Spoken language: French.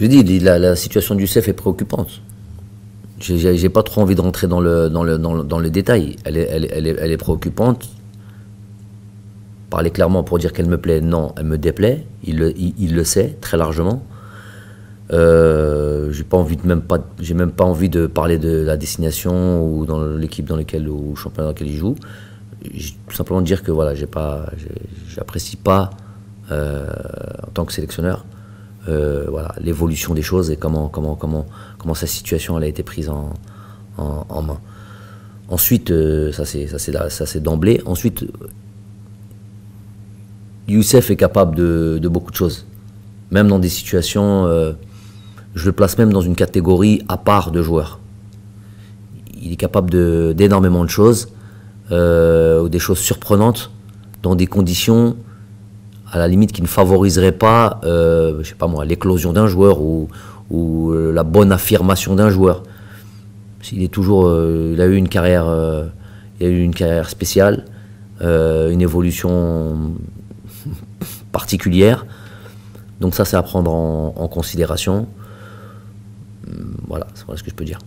Je dis, la, situation du CEF est préoccupante. je n'ai pas trop envie de rentrer dans le, dans le, dans dans détail. Elle est, elle, est, préoccupante. Parler clairement pour dire qu'elle me plaît, non, elle me déplaît. Il le, sait très largement. Euh, j'ai pas même pas, même pas envie de parler de la destination ou dans l'équipe dans laquelle ou championnat dans lequel il joue. Tout simplement dire que voilà, j'ai pas, j'apprécie pas euh, en tant que sélectionneur euh, voilà, l'évolution des choses et comment, comment, comment, comment sa situation elle a été prise en, main. Ensuite, euh, ça c'est d'emblée. Ensuite, Youssef est capable de, beaucoup de choses. Même dans des situations, euh, je le place même dans une catégorie à part de joueurs. Il est capable d'énormément de, choses, des choses surprenantes, dans des conditions à la limite qui ne favoriserait pas, euh, pas moi, l'éclosion d'un joueur ou, euh, la bonne affirmation d'un joueur. Il est toujours, euh, il a eu une carrière, une carrière spéciale, une évolution particulière. Donc ça, c'est à prendre en, considération. Voilà, c'est voilà ce que je peux dire.